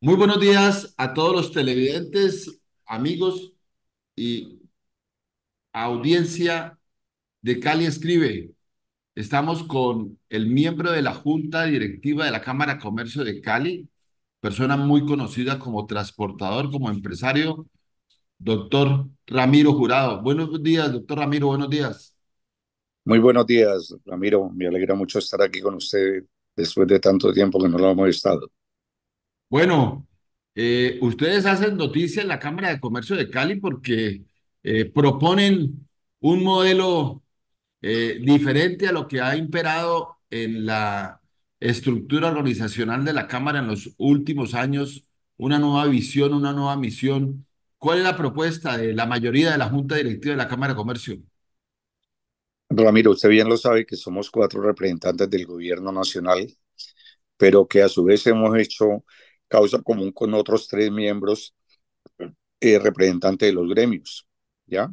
Muy buenos días a todos los televidentes, amigos y audiencia de Cali Escribe. Estamos con el miembro de la Junta Directiva de la Cámara de Comercio de Cali, persona muy conocida como transportador, como empresario, doctor Ramiro Jurado. Buenos días, doctor Ramiro, buenos días. Muy buenos días, Ramiro. Me alegra mucho estar aquí con usted después de tanto tiempo que no lo hemos estado. Bueno, eh, ustedes hacen noticia en la Cámara de Comercio de Cali porque eh, proponen un modelo eh, diferente a lo que ha imperado en la estructura organizacional de la Cámara en los últimos años, una nueva visión, una nueva misión. ¿Cuál es la propuesta de la mayoría de la Junta Directiva de la Cámara de Comercio? Ramiro, usted bien lo sabe que somos cuatro representantes del gobierno nacional, pero que a su vez hemos hecho causa común con otros tres miembros eh, representantes de los gremios, ¿ya?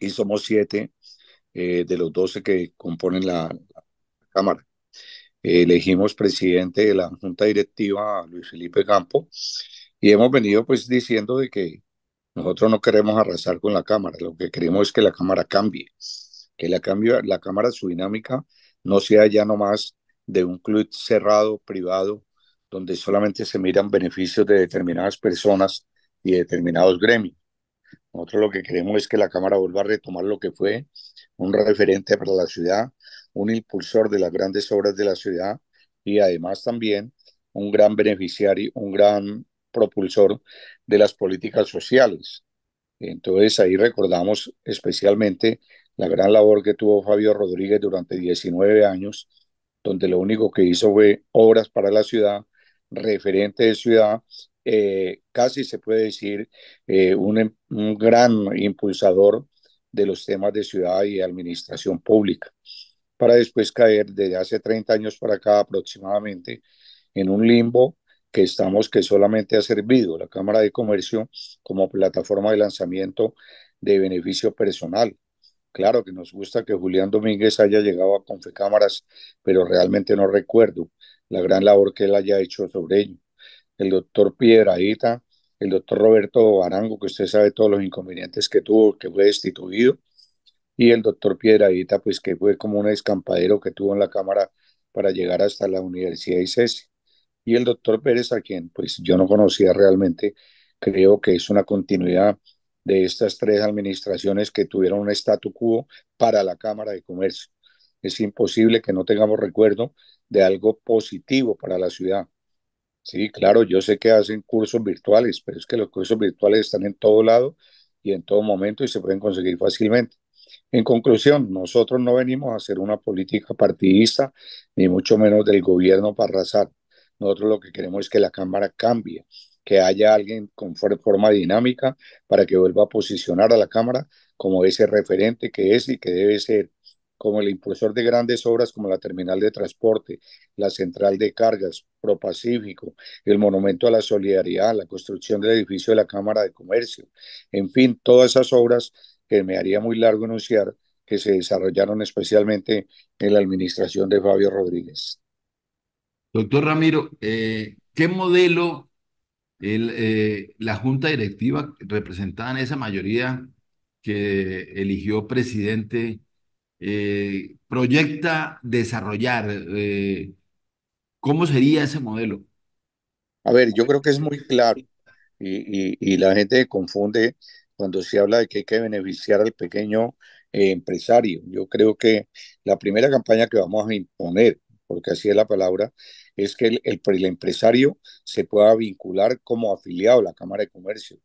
Y somos siete eh, de los doce que componen la, Cámara. elegimos presidente de la Junta Directiva a Luis Felipe Campo y hemos venido pues diciendo de que nosotros no queremos arrasar con la Cámara, lo que queremos es que la Cámara cambie, que la, la Cámara, su dinámica, no sea ya nomás de un club cerrado, privado, donde solamente se miran beneficios de determinadas personas y determinados gremios. Nosotros lo que queremos es que la Cámara vuelva a retomar lo que fue un referente para la ciudad, un impulsor de las grandes obras de la ciudad y además también un gran beneficiario, un gran propulsor de las políticas sociales. Entonces ahí recordamos especialmente la gran labor que tuvo Fabio Rodríguez durante 19 años, donde lo único que hizo fue obras para la ciudad referente de ciudad, eh, casi se puede decir eh, em, un, gran impulsador de los temas de ciudad y administración pública, para después caer desde hace 30 años para acá aproximadamente en un limbo que estamos que solamente ha servido la Cámara de Comercio como plataforma de lanzamiento de beneficio personal. Claro que nos gusta que Julián Domínguez haya llegado a Confecámaras, pero realmente no recuerdo la gran labor que él haya hecho sobre ello. El doctor Piedradita, el doctor Roberto Arango, que usted sabe todos los inconvenientes que tuvo, que fue destituido, y el doctor Piedradita, pues que fue como un escampadero que tuvo en la Cámara para llegar hasta la Universidad de Y el doctor Pérez, a quien pues yo no conocía realmente, creo que es una continuidad de estas tres administraciones que tuvieron un statu quo para la Cámara de Comercio es imposible que no tengamos recuerdo de algo positivo para la ciudad. Sí, claro, yo sé que hacen cursos virtuales, pero es que los cursos virtuales están en todo lado y en todo momento y se pueden conseguir fácilmente. En conclusión, nosotros no venimos a hacer una política partidista, ni mucho menos del gobierno para arrasar. Nosotros lo que queremos es que la Cámara cambie, que haya alguien con forma dinámica para que vuelva a posicionar a la Cámara como ese referente que es y que debe ser como el impulsor de grandes obras como la terminal de transporte, la central de cargas, ProPacífico, el monumento a la solidaridad, la construcción del edificio de la Cámara de Comercio, en fin, todas esas obras que me haría muy largo enunciar, que se desarrollaron especialmente en la administración de Fabio Rodríguez. Doctor Ramiro, eh, ¿qué modelo eh, la junta directiva representada en esa mayoría que eligió presidente eh, proyecta desarrollar? Eh, ¿Cómo sería ese modelo? A ver, yo creo que es muy claro y, la gente confunde cuando se habla de que hay que beneficiar al pequeño eh, empresario. Yo creo que la primera campaña que vamos a imponer, porque así es la palabra, es que el, el, empresario se pueda vincular como afiliado a la Cámara de Comercio.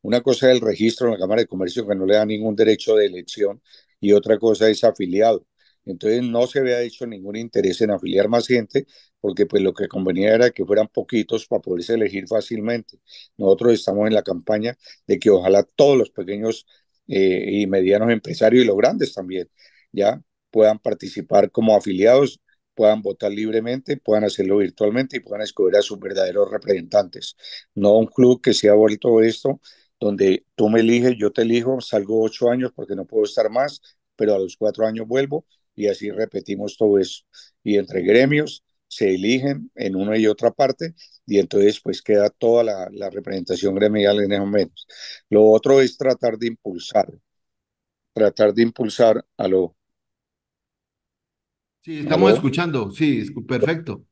Una cosa es el registro en la Cámara de Comercio que no le da ningún derecho de elección y otra cosa es afiliado. Entonces no se había hecho ningún interés en afiliar más gente porque pues lo que convenía era que fueran poquitos para poderse elegir fácilmente. Nosotros estamos en la campaña de que ojalá todos los pequeños eh, y medianos empresarios y los grandes también ya puedan participar como afiliados, puedan votar libremente, puedan hacerlo virtualmente y puedan escoger a sus verdaderos representantes. No un club que se ha vuelto esto donde tú me eliges, yo te elijo, salgo ocho años porque no puedo estar más, pero a los cuatro años vuelvo y así repetimos todo eso. Y entre gremios se eligen en una y otra parte y entonces pues queda toda la, representación gremial en esos momentos. Lo otro es tratar de impulsar, tratar de impulsar a lo... Sí, estamos escuchando, sí, perfecto.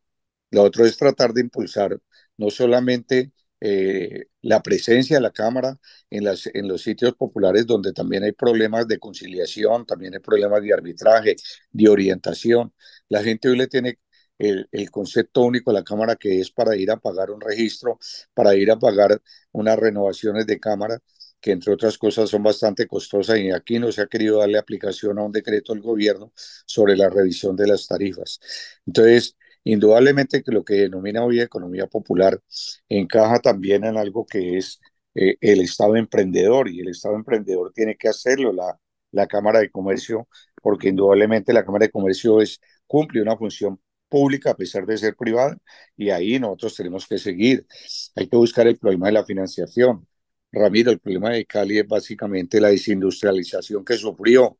Lo otro es tratar de impulsar no solamente eh, la presencia de la Cámara en, los sitios populares donde también hay problemas de conciliación, también hay problemas de arbitraje, de orientación. La gente hoy le tiene el, concepto único a la Cámara que es para ir a pagar un registro, para ir a pagar unas renovaciones de Cámara que entre otras cosas son bastante costosas y aquí no se ha querido darle aplicación a un decreto del gobierno sobre la revisión de las tarifas. Entonces, Indudablemente que lo que denomina hoy economía popular encaja también en algo que es eh, el Estado emprendedor y el Estado emprendedor tiene que hacerlo la, la Cámara de Comercio porque indudablemente la Cámara de Comercio es, cumple una función pública a pesar de ser privada y ahí nosotros tenemos que seguir. Hay que buscar el problema de la financiación. Ramiro, el problema de Cali es básicamente la desindustrialización que sufrió.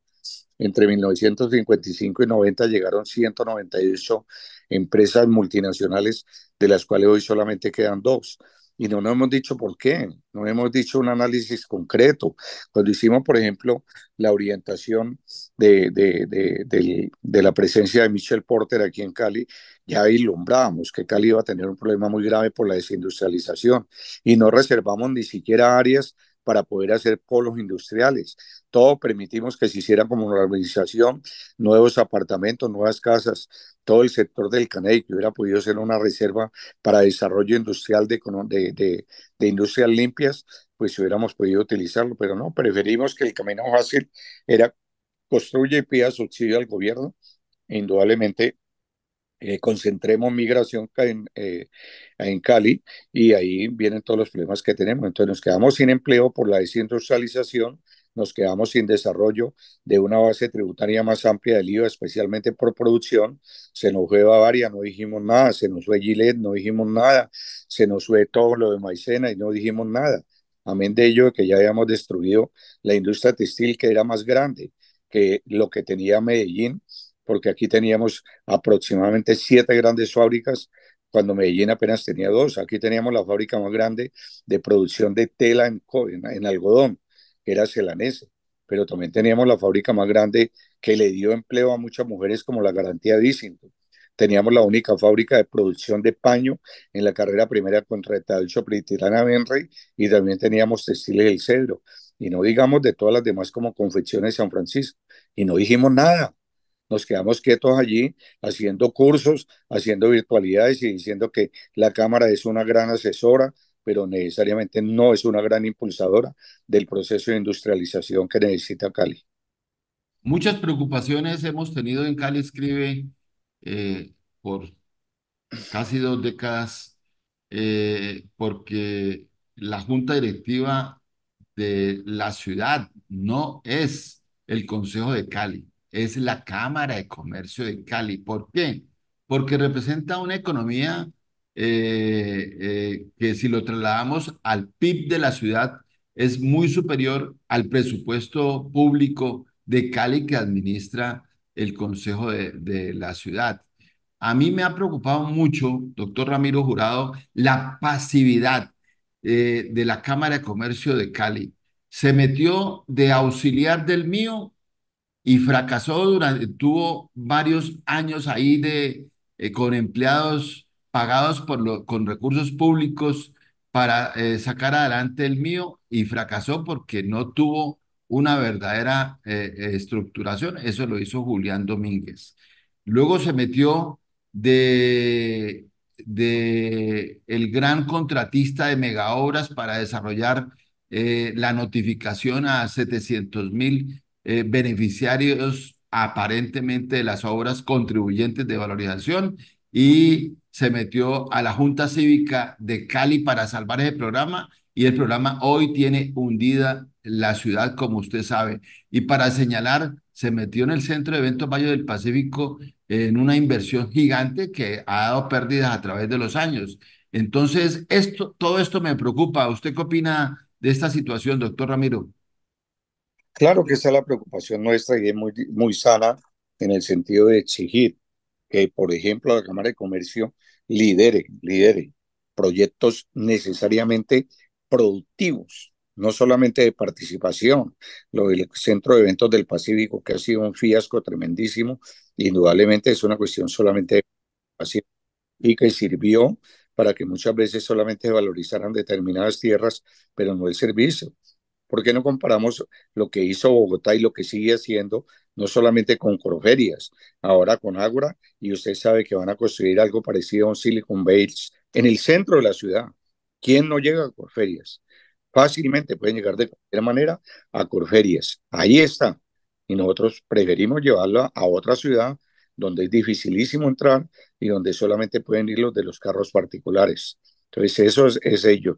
Entre 1955 y 90 llegaron 198 empresas multinacionales, de las cuales hoy solamente quedan dos. Y no nos hemos dicho por qué, no hemos dicho un análisis concreto. Cuando hicimos, por ejemplo, la orientación de, de, la presencia de Michelle Porter aquí en Cali, ya ilumbrábamos que Cali iba a tener un problema muy grave por la desindustrialización y no reservamos ni siquiera áreas para poder hacer polos industriales. Todo permitimos que se hiciera como una organización, nuevos apartamentos, nuevas casas, todo el sector del Caney, que hubiera podido ser una reserva para desarrollo industrial de, de, de, industrias limpias, pues hubiéramos podido utilizarlo, pero no, preferimos que el camino fácil era construye y pida subsidio al gobierno, indudablemente eh, concentremos migración eh, en, Cali y ahí vienen todos los problemas que tenemos. Entonces nos quedamos sin empleo por la desindustrialización, nos quedamos sin desarrollo de una base tributaria más amplia del IVA, especialmente por producción. Se nos fue Bavaria, no dijimos nada, se nos fue Gillette, no dijimos nada, se nos fue todo lo de Maicena y no dijimos nada. Amén de ello que ya habíamos destruido la industria textil que era más grande que lo que tenía Medellín porque aquí teníamos aproximadamente siete grandes fábricas, cuando Medellín apenas tenía dos. Aquí teníamos la fábrica más grande de producción de tela en, algodón, que era Celanese, pero también teníamos la fábrica más grande que le dio empleo a muchas mujeres como la garantía de Dícinto. Teníamos la única fábrica de producción de paño en la carrera primera contra Tadeucho Pritirana Benrey y también teníamos textiles del cedro. Y no digamos de todas las demás como confecciones San Francisco. Y no dijimos nada nos quedamos quietos allí haciendo cursos, haciendo virtualidades y diciendo que la Cámara es una gran asesora, pero necesariamente no es una gran impulsadora del proceso de industrialización que necesita Cali. Muchas preocupaciones hemos tenido en Cali, escribe, eh, por casi dos décadas, eh, porque la junta directiva de la ciudad no es el Consejo de Cali es la Cámara de Comercio de Cali. ¿Por qué? Porque representa una economía eh, eh, que si lo trasladamos al PIB de la ciudad es muy superior al presupuesto público de Cali que administra el Consejo de, la ciudad. A mí me ha preocupado mucho, doctor Ramiro Jurado, la pasividad eh, de la Cámara de Comercio de Cali. Se metió de auxiliar del mío y fracasó durante, tuvo varios años ahí de, eh, con empleados pagados por con recursos públicos para eh, sacar adelante el mío y fracasó porque no tuvo una verdadera eh, estructuración. Eso lo hizo Julián Domínguez. Luego se metió de, de el gran contratista de megaobras para desarrollar la notificación a 700 mil eh, beneficiarios aparentemente de las obras contribuyentes de valorización y se metió a la Junta Cívica de Cali para salvar ese programa y el programa hoy tiene hundida la ciudad, como usted sabe. Y para señalar, se metió en el Centro de Eventos Valle del Pacífico en una inversión gigante que ha dado pérdidas a través de los años. Entonces, esto, todo esto me preocupa. ¿Usted qué opina de esta situación, doctor Ramiro? Claro que esa es la preocupación nuestra y es muy, muy sana en el sentido de exigir que, por ejemplo, la Cámara de Comercio lidere, lidere proyectos necesariamente productivos, no solamente de participación. Lo del Centro de Eventos del Pacífico, que ha sido un fiasco tremendísimo, indudablemente es una cuestión solamente de participación y que sirvió para que muchas veces solamente valorizaran determinadas tierras, pero no el servicio. ¿Por qué no comparamos lo que hizo Bogotá y lo que sigue haciendo, no solamente con Corferias, ahora con Ágora? Y usted sabe que van a construir algo parecido a un Silicon Valley en el centro de la ciudad. ¿Quién no llega a Corferias? Fácilmente pueden llegar de cualquier manera a Corferias. Ahí está. Y nosotros preferimos llevarla a otra ciudad donde es dificilísimo entrar y donde solamente pueden ir los de los carros particulares. Entonces, eso es, ello.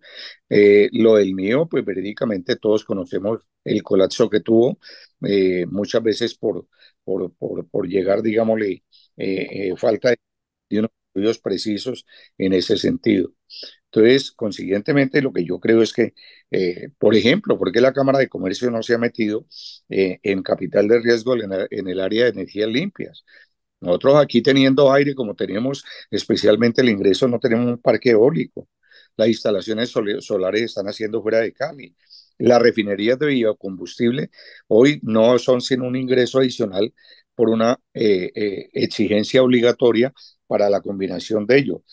Eh, lo del mío, pues verídicamente todos conocemos el colapso que tuvo, eh, muchas veces por, por, llegar, digámosle, eh, falta de, unos estudios precisos en ese sentido. Entonces, consiguientemente, lo que yo creo es que, por ejemplo, ¿por qué la Cámara de Comercio no se ha metido en capital de riesgo en el, área de energías limpias? Nosotros aquí teniendo aire como teníamos, especialmente el ingreso, no tenemos un parque eólico. Las instalaciones solares están haciendo fuera de Cali. Las refinerías de biocombustible hoy no son sin un ingreso adicional por una eh, eh, exigencia obligatoria para la combinación de ello.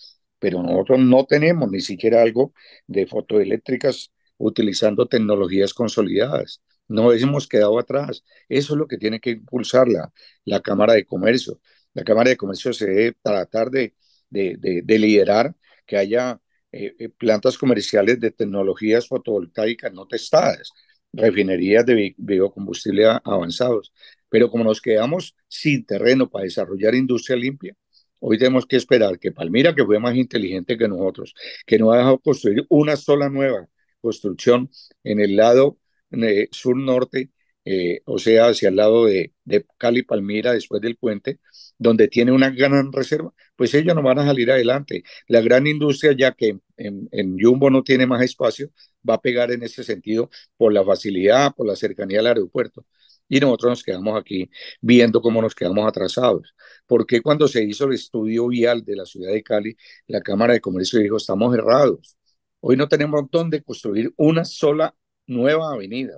Pero nosotros no tenemos ni siquiera algo de fotoeléctricas utilizando tecnologías consolidadas. No hemos quedado atrás. Eso es lo que tiene que impulsar la, la Cámara de Comercio la Cámara de Comercio se debe tratar de, de, liderar que haya eh, eh, plantas comerciales de tecnologías fotovoltaicas no testadas, refinerías de biocombustible avanzados. Pero como nos quedamos sin terreno para desarrollar industria limpia, hoy tenemos que esperar que Palmira, que fue más inteligente que nosotros, que no ha dejado construir una sola nueva construcción en el lado eh, sur-norte eh, o sea, hacia el lado de, Cali Palmira, después del puente, donde tiene una gran reserva, pues ellos no van a salir adelante. La gran industria, ya que en, en Jumbo no tiene más espacio, va a pegar en ese sentido por la facilidad, por la cercanía al aeropuerto. Y nosotros nos quedamos aquí viendo cómo nos quedamos atrasados. Porque cuando se hizo el estudio vial de la ciudad de Cali, la Cámara de Comercio dijo, estamos errados. Hoy no tenemos dónde construir una sola nueva avenida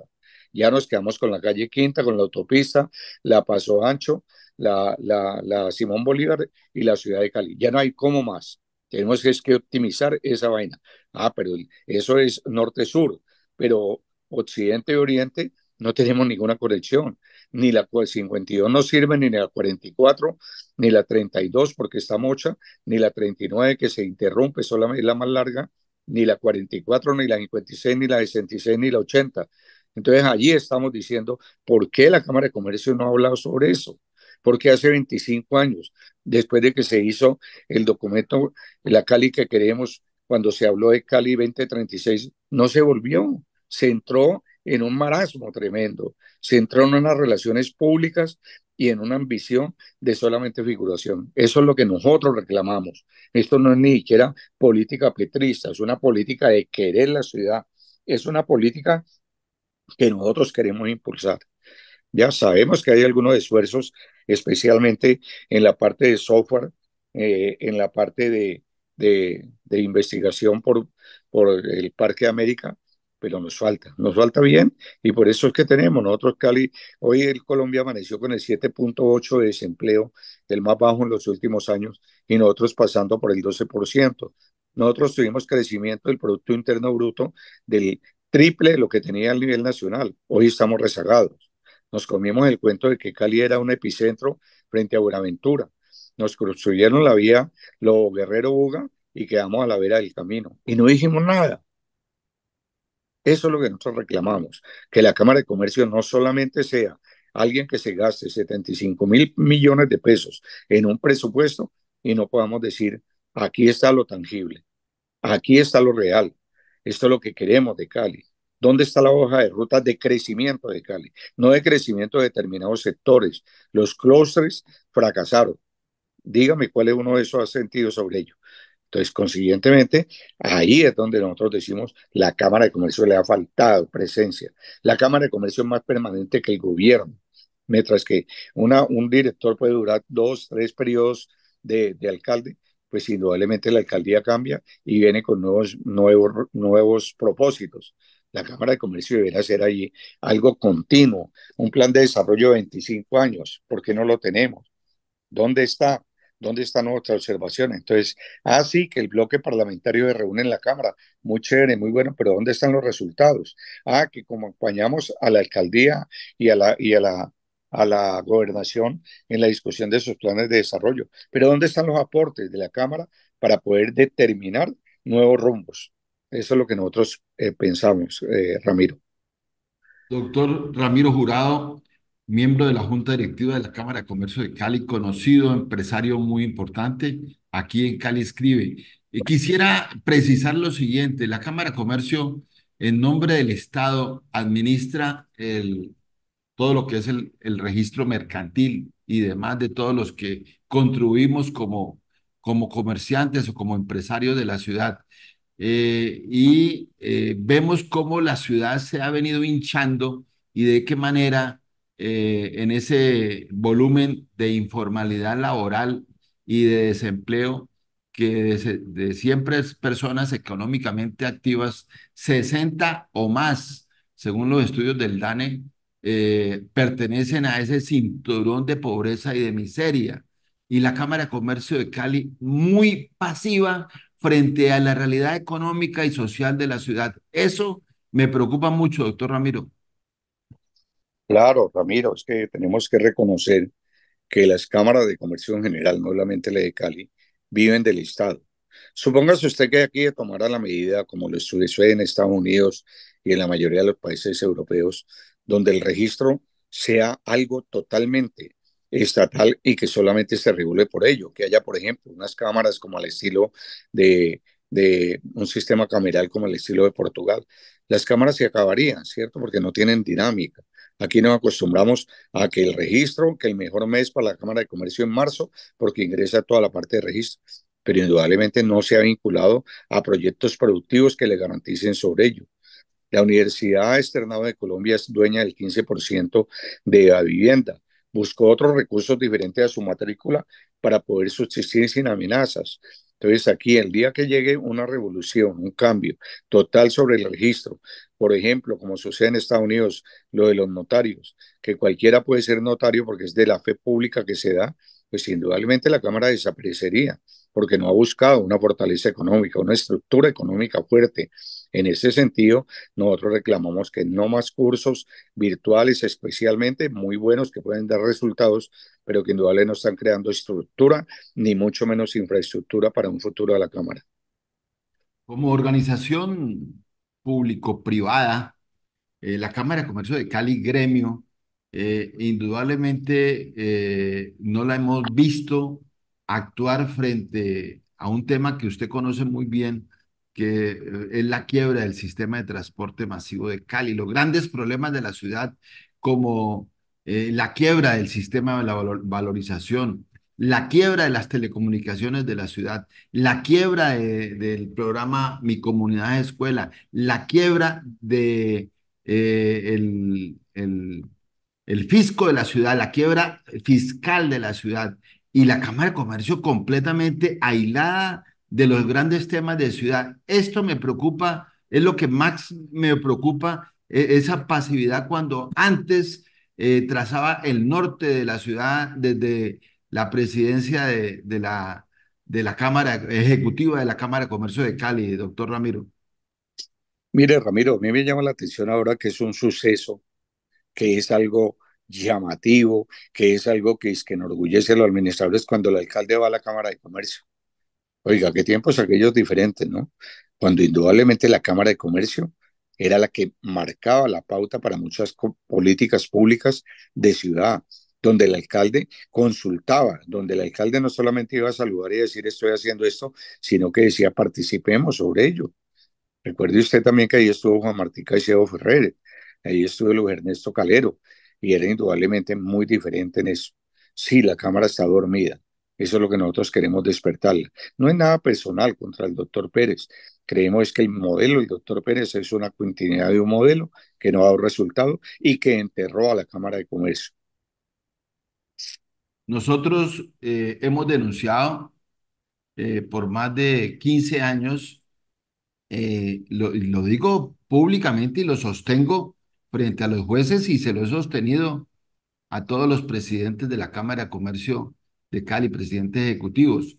ya nos quedamos con la calle Quinta, con la autopista, la Paso Ancho, la, la, Simón Bolívar y la ciudad de Cali. Ya no hay cómo más. Tenemos que, es que optimizar esa vaina. Ah, pero eso es norte-sur, pero occidente oriente no tenemos ninguna conexión. Ni la 52 no sirve, ni la 44, ni la 32 porque está mocha, ni la 39 que se interrumpe, solamente es la más larga, ni la 44, ni la 56, ni la 66, ni la 80. Entonces allí estamos diciendo, ¿por qué la Cámara de Comercio no ha hablado sobre eso? Porque hace 25 años, después de que se hizo el documento, la Cali que queremos, cuando se habló de Cali 2036, no se volvió, se entró en un marasmo tremendo, se entró en unas relaciones públicas y en una ambición de solamente figuración. Eso es lo que nosotros reclamamos. Esto no es ni siquiera política petrista, es una política de querer la ciudad, es una política que nosotros queremos impulsar. Ya sabemos que hay algunos esfuerzos, especialmente en la parte de software, eh, en la parte de, de, investigación por, por el Parque de América, pero nos falta, nos falta bien y por eso es que tenemos nosotros Cali, hoy el Colombia amaneció con el 7.8 de desempleo, el más bajo en los últimos años y nosotros pasando por el 12%. Nosotros tuvimos crecimiento del Producto Interno Bruto del triple lo que tenía a nivel nacional. Hoy estamos rezagados. Nos comimos el cuento de que Cali era un epicentro frente a Buenaventura. Nos construyeron la vía Lo Guerrero Buga y quedamos a la vera del camino. Y no dijimos nada. Eso es lo que nosotros reclamamos, que la Cámara de Comercio no solamente sea alguien que se gaste 75 mil millones de pesos en un presupuesto y no podamos decir, aquí está lo tangible, aquí está lo real, esto es lo que queremos de Cali. ¿Dónde está la hoja de ruta de crecimiento de Cali? No de crecimiento de determinados sectores. Los clústeres fracasaron. Dígame cuál es uno de esos sentidos sobre ello. Entonces, consiguientemente, ahí es donde nosotros decimos la Cámara de Comercio le ha faltado presencia. La Cámara de Comercio es más permanente que el gobierno, mientras que un director puede durar dos, tres periodos de alcalde, pues indudablemente la alcaldía cambia y viene con nuevos, nuevos, nuevos propósitos. La Cámara de Comercio deberá hacer allí algo continuo, un plan de desarrollo de 25 años, porque no lo tenemos. ¿Dónde está? ¿Dónde está nuestra observación? Entonces, así ah, sí, que el bloque parlamentario se reúne en la Cámara. Muy chévere, muy bueno, pero ¿dónde están los resultados? Ah, que como acompañamos a la alcaldía y a la, y a la a la gobernación en la discusión de sus planes de desarrollo. Pero ¿dónde están los aportes de la Cámara para poder determinar nuevos rumbos? Eso es lo que nosotros eh, pensamos, eh, Ramiro. Doctor Ramiro Jurado, miembro de la Junta Directiva de la Cámara de Comercio de Cali, conocido empresario muy importante, aquí en Cali escribe. y quisiera precisar lo siguiente, la Cámara de Comercio en nombre del Estado administra el todo lo que es el, registro mercantil y demás de todos los que contribuimos como, como comerciantes o como empresarios de la ciudad. Eh, y eh, vemos cómo la ciudad se ha venido hinchando y de qué manera eh, en ese volumen de informalidad laboral y de desempleo que de, siempre es personas económicamente activas, 60 o más, según los estudios del DANE, eh, pertenecen a ese cinturón de pobreza y de miseria. Y la Cámara de Comercio de Cali muy pasiva frente a la realidad económica y social de la ciudad. Eso me preocupa mucho, doctor Ramiro. Claro, Ramiro, es que tenemos que reconocer que las cámaras de comercio en general, no solamente la de Cali, viven del Estado. Supóngase usted que aquí tomará la medida, como lo sucede en Estados Unidos y en la mayoría de los países europeos, donde el registro sea algo totalmente estatal y que solamente se regule por ello, que haya, por ejemplo, unas cámaras como al estilo de, de un sistema cameral como el estilo de Portugal. Las cámaras se acabarían, ¿cierto? Porque no tienen dinámica. Aquí nos acostumbramos a que el registro, que el mejor mes para la Cámara de Comercio en marzo, porque ingresa toda la parte de registro, pero indudablemente no se ha vinculado a proyectos productivos que le garanticen sobre ello. La Universidad Externado de Colombia es dueña del 15% de la vivienda. Buscó otros recursos diferentes a su matrícula para poder subsistir sin amenazas. Entonces, aquí, el día que llegue una revolución, un cambio total sobre el registro, por ejemplo, como sucede en Estados Unidos, lo de los notarios, que cualquiera puede ser notario porque es de la fe pública que se da, pues indudablemente la Cámara desaparecería, porque no ha buscado una fortaleza económica, una estructura económica fuerte, en ese sentido, nosotros reclamamos que no más cursos virtuales especialmente, muy buenos que pueden dar resultados, pero que indudablemente no están creando estructura, ni mucho menos infraestructura para un futuro de la Cámara. Como organización público-privada, eh, la Cámara de Comercio de Cali Gremio, eh, indudablemente eh, no la hemos visto actuar frente a un tema que usted conoce muy bien, que eh, es la quiebra del sistema de transporte masivo de Cali, los grandes problemas de la ciudad como eh, la quiebra del sistema de la valorización, la quiebra de las telecomunicaciones de la ciudad, la quiebra del programa Mi Comunidad de Escuela, la quiebra de eh, el, el fisco de la ciudad, la quiebra fiscal de la ciudad y la Cámara de Comercio completamente aislada de los grandes temas de ciudad. Esto me preocupa, es lo que más me preocupa, e-, esa pasividad cuando antes eh, trazaba el norte de la ciudad desde la presidencia de, la, de la Cámara Ejecutiva de la Cámara de Comercio de Cali, doctor Ramiro. Mire, Ramiro, a mí me llama la atención ahora que es un suceso, que es algo llamativo, que es algo que, es que enorgullece a los administradores cuando el alcalde va a la Cámara de Comercio. Oiga, qué tiempos aquellos diferentes, ¿no? Cuando indudablemente la Cámara de Comercio era la que marcaba la pauta para muchas políticas públicas de ciudad, donde el alcalde consultaba, donde el alcalde no solamente iba a saludar y decir estoy haciendo esto, sino que decía participemos sobre ello. Recuerde usted también que ahí estuvo Juan Martí Caicedo Ferrer, ahí estuvo Luis Ernesto Calero, y era indudablemente muy diferente en eso. Sí, la Cámara está dormida, eso es lo que nosotros queremos despertarle. No es nada personal contra el doctor Pérez. Creemos que el modelo, el doctor Pérez, es una continuidad de un modelo que no ha dado resultado y que enterró a la Cámara de Comercio. Nosotros eh, hemos denunciado eh, por más de 15 años, eh, lo, lo digo públicamente y lo sostengo frente a los jueces y se lo he sostenido a todos los presidentes de la Cámara de Comercio de Cali, presidente ejecutivos,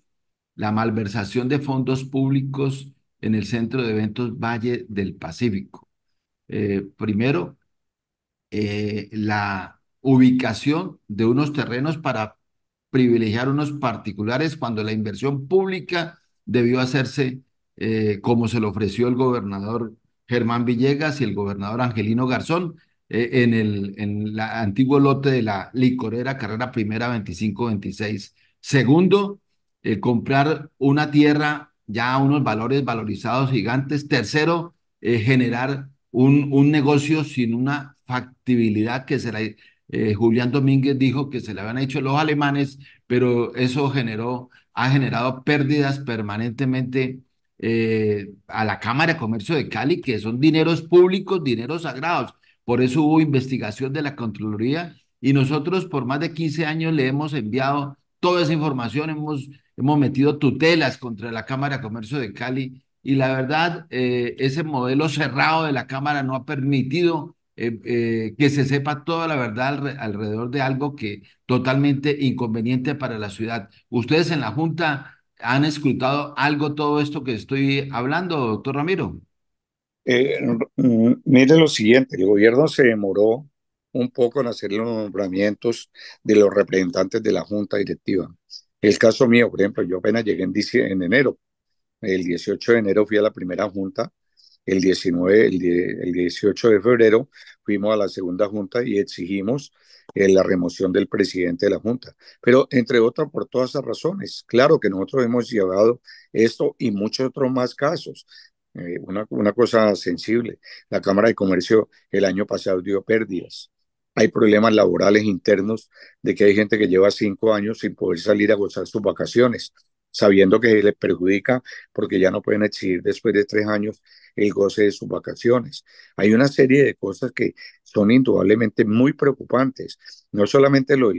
la malversación de fondos públicos en el Centro de Eventos Valle del Pacífico. Eh, primero, eh, la ubicación de unos terrenos para privilegiar unos particulares cuando la inversión pública debió hacerse eh, como se lo ofreció el gobernador Germán Villegas y el gobernador Angelino Garzón eh, en el en la antiguo lote de la licorera, carrera primera 25-26. Segundo, eh, comprar una tierra ya unos valores valorizados gigantes. Tercero, eh, generar un, un negocio sin una factibilidad que se la... Julián Domínguez dijo que se le habían hecho los alemanes, pero eso generó, ha generado pérdidas permanentemente a la Cámara de Comercio de Cali, que son dineros públicos, dineros sagrados. Por eso hubo investigación de la Contraloría y nosotros por más de 15 años le hemos enviado toda esa información, hemos, hemos metido tutelas contra la Cámara de Comercio de Cali y la verdad, eh, ese modelo cerrado de la Cámara no ha permitido eh, eh, que se sepa toda la verdad alrededor de algo que totalmente inconveniente para la ciudad. ¿Ustedes en la Junta han escuchado algo todo esto que estoy hablando, doctor Ramiro? Eh, mire lo siguiente, el gobierno se demoró un poco en hacer los nombramientos de los representantes de la junta directiva. El caso mío, por ejemplo, yo apenas llegué en, enero. El 18 de enero fui a la primera junta, el 19, el, 18 de febrero fuimos a la segunda junta y exigimos eh, la remoción del presidente de la junta. Pero entre otras, por todas esas razones, claro que nosotros hemos llevado esto y muchos otros más casos. Eh, una, una cosa sensible. La Cámara de Comercio el año pasado dio pérdidas. Hay problemas laborales internos de que hay gente que lleva cinco años sin poder salir a gozar sus vacaciones, sabiendo que les perjudica porque ya no pueden exigir después de tres años el goce de sus vacaciones. Hay una serie de cosas que son indudablemente muy preocupantes. No solamente lo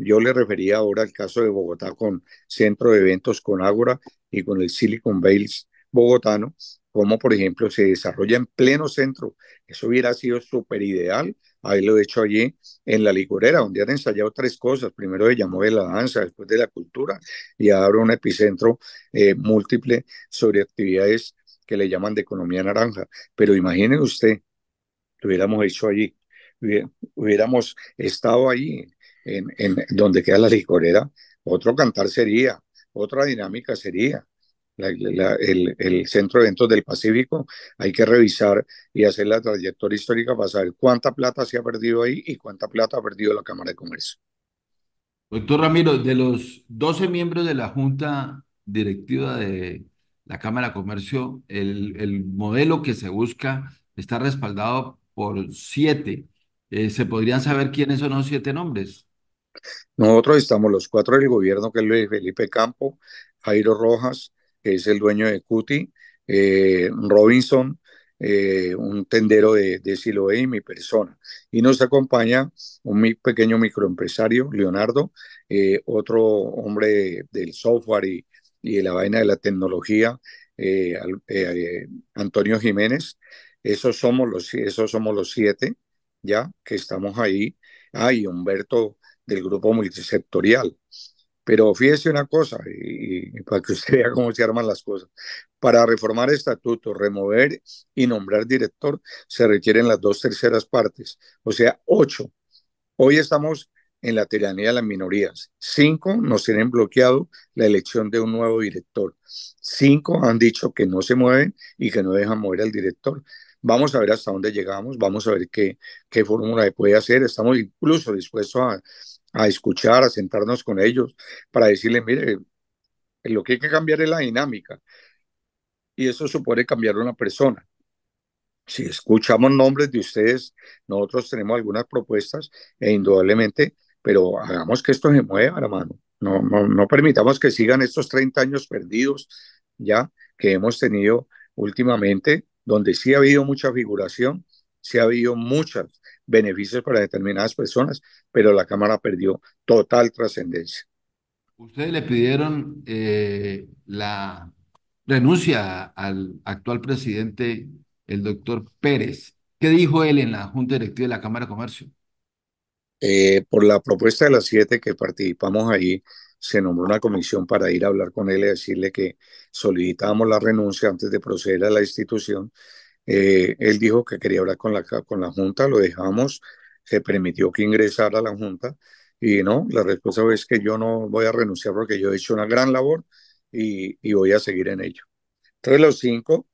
yo le refería ahora al caso de Bogotá con Centro de Eventos, con Ágora y con el Silicon Valley bogotano, como por ejemplo se desarrolla en pleno centro. Eso hubiera sido súper ideal haberlo hecho allí en la licorera, donde han ensayado tres cosas. Primero se llamó de la danza, después de la cultura, y ahora un epicentro eh, múltiple sobre actividades que le llaman de economía naranja. Pero imagínense usted, lo hubiéramos hecho allí, hubiéramos estado allí, en, en donde queda la licorera, otro cantar sería, otra dinámica sería, el, Centro de Eventos del Pacífico, hay que revisar y hacer la trayectoria histórica para saber cuánta plata se ha perdido ahí y cuánta plata ha perdido la Cámara de Comercio. Doctor Ramiro, de los 12 miembros de la Junta Directiva de la Cámara de Comercio, el, modelo que se busca está respaldado por siete. Eh, ¿Se podrían saber quiénes son los siete nombres? Nosotros estamos los cuatro del gobierno, que es Luis Felipe Campo, Jairo Rojas, que es el dueño de Cuti, eh, Robinson, eh, un tendero de, de Siloé y mi persona. Y nos acompaña un mi pequeño microempresario, Leonardo, eh, otro hombre del software y, de la vaina de la tecnología, Antonio Jiménez. Esos somos, los, esos somos los siete, ya que estamos ahí. Ah, y Humberto del grupo multisectorial. Pero fíjese una cosa, y, para que usted vea cómo se arman las cosas. Para reformar estatutos, remover y nombrar director, se requieren las dos terceras partes, o sea, ocho. Hoy estamos en la tiranía de las minorías. Cinco nos tienen bloqueado la elección de un nuevo director. Cinco han dicho que no se mueven y que no dejan mover al director. Vamos a ver hasta dónde llegamos, vamos a ver qué, qué fórmula se puede hacer. Estamos incluso dispuestos a, a escuchar, a sentarnos con ellos, para decirles, mire, lo que hay que cambiar es la dinámica. Y eso supone cambiar una persona. Si escuchamos nombres de ustedes, nosotros tenemos algunas propuestas e indudablemente, pero hagamos que esto se mueva, hermano. No, no, no permitamos que sigan estos 30 años perdidos ya que hemos tenido últimamente, donde sí ha habido mucha figuración, sí ha habido muchas beneficios para determinadas personas, pero la Cámara perdió total trascendencia. Ustedes le pidieron eh, la renuncia al actual presidente, el doctor Pérez. ¿Qué dijo él en la Junta Directiva de la Cámara de Comercio? Eh, por la propuesta de las siete que participamos ahí, se nombró una comisión para ir a hablar con él y decirle que solicitábamos la renuncia antes de proceder a la institución eh, él dijo que quería hablar con la, con la Junta, lo dejamos, se permitió que ingresara a la Junta y no, la respuesta es que yo no voy a renunciar porque yo he hecho una gran labor y, voy a seguir en ello. Entonces los cinco,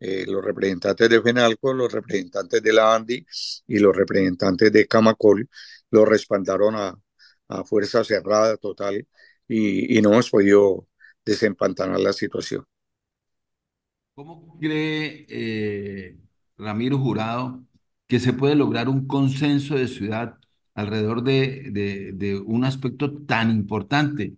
eh, los representantes de FENALCO, los representantes de la ANDI y los representantes de Camacol, lo respaldaron a, fuerza cerrada total y, y no hemos podido desempantanar la situación. ¿Cómo cree eh, Ramiro Jurado que se puede lograr un consenso de ciudad alrededor de, un aspecto tan importante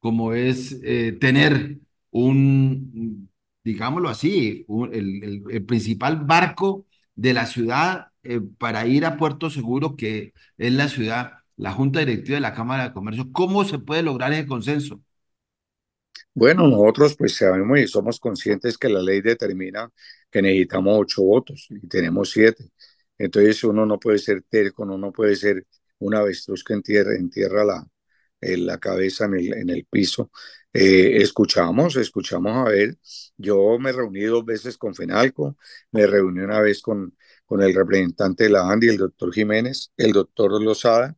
como es eh, tener un, digámoslo así, el, principal barco de la ciudad eh, para ir a Puerto Seguro, que es la ciudad, la Junta Directiva de la Cámara de Comercio? ¿Cómo se puede lograr ese consenso? Bueno, nosotros pues sabemos y somos conscientes que la ley determina que necesitamos ocho votos y tenemos siete. Entonces uno no puede ser terco, uno no puede ser un avestruz que entierra, la, en eh, la cabeza en el, piso. Eh, escuchamos, escuchamos a ver. Yo me reuní dos veces con Fenalco, me reuní una vez con, con el representante de la ANDI, el doctor Jiménez, el doctor Lozada,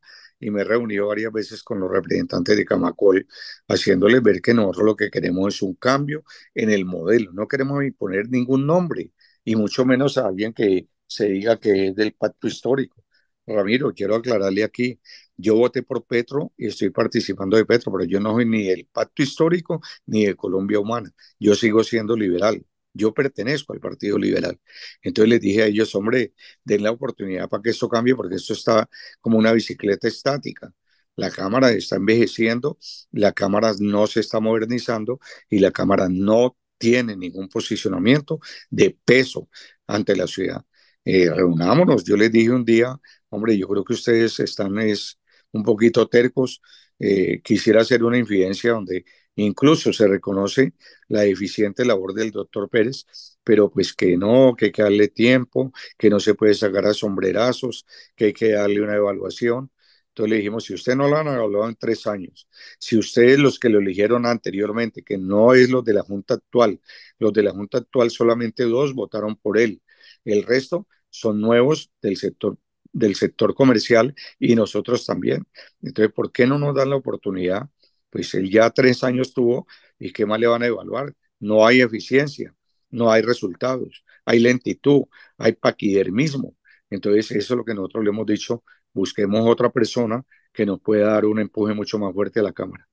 y me he reunido varias veces con los representantes de Camacol, haciéndoles ver que nosotros lo que queremos es un cambio en el modelo. No queremos imponer ningún nombre, y mucho menos a alguien que se diga que es del pacto histórico. Ramiro, quiero aclararle aquí, yo voté por Petro y estoy participando de Petro, pero yo no soy ni del pacto histórico ni de Colombia Humana. Yo sigo siendo liberal. Yo pertenezco al Partido Liberal. Entonces les dije a ellos, hombre, den la oportunidad para que esto cambie, porque esto está como una bicicleta estática. La Cámara está envejeciendo, la Cámara no se está modernizando y la Cámara no tiene ningún posicionamiento de peso ante la ciudad. Eh, reunámonos, yo les dije un día, hombre, yo creo que ustedes están es, un poquito tercos, eh, quisiera hacer una infidencia donde Incluso se reconoce la eficiente labor del doctor Pérez, pero pues que no, que hay que darle tiempo, que no se puede sacar a sombrerazos, que hay que darle una evaluación. Entonces le dijimos, si usted no lo han evaluado en tres años, si ustedes los que lo eligieron anteriormente, que no es los de la Junta actual, los de la Junta actual solamente dos votaron por él, el resto son nuevos del sector del sector comercial y nosotros también. Entonces, ¿por qué no nos dan la oportunidad pues él ya tres años tuvo y qué más le van a evaluar. No hay eficiencia, no hay resultados, hay lentitud, hay paquidermismo. Entonces, eso es lo que nosotros le hemos dicho, busquemos otra persona que nos pueda dar un empuje mucho más fuerte a la Cámara.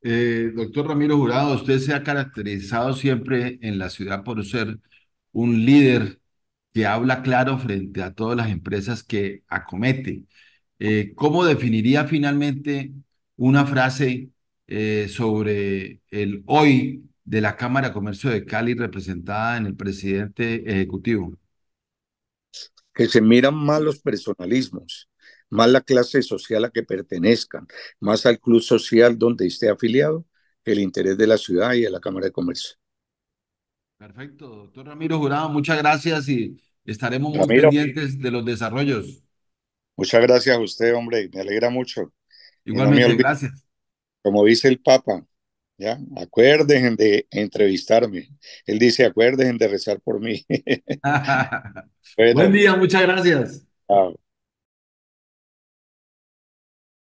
Eh, doctor Ramiro Jurado, usted se ha caracterizado siempre en la ciudad por ser un líder que habla claro frente a todas las empresas que acomete. Eh, ¿Cómo definiría finalmente una frase eh, sobre el hoy de la Cámara de Comercio de Cali representada en el presidente ejecutivo? Que se miran mal los personalismos, más la clase social a que pertenezcan, más al club social donde esté afiliado, el interés de la ciudad y de la Cámara de Comercio. Perfecto, doctor Ramiro Jurado, muchas gracias y estaremos muy pendientes de los desarrollos. Muchas gracias a usted, hombre, me alegra mucho. Igualmente, gracias. Como dice el Papa, ¿ya? Acuérdense de entrevistarme. Él dice, acuérdense de rezar por mí. Buen día, muchas gracias.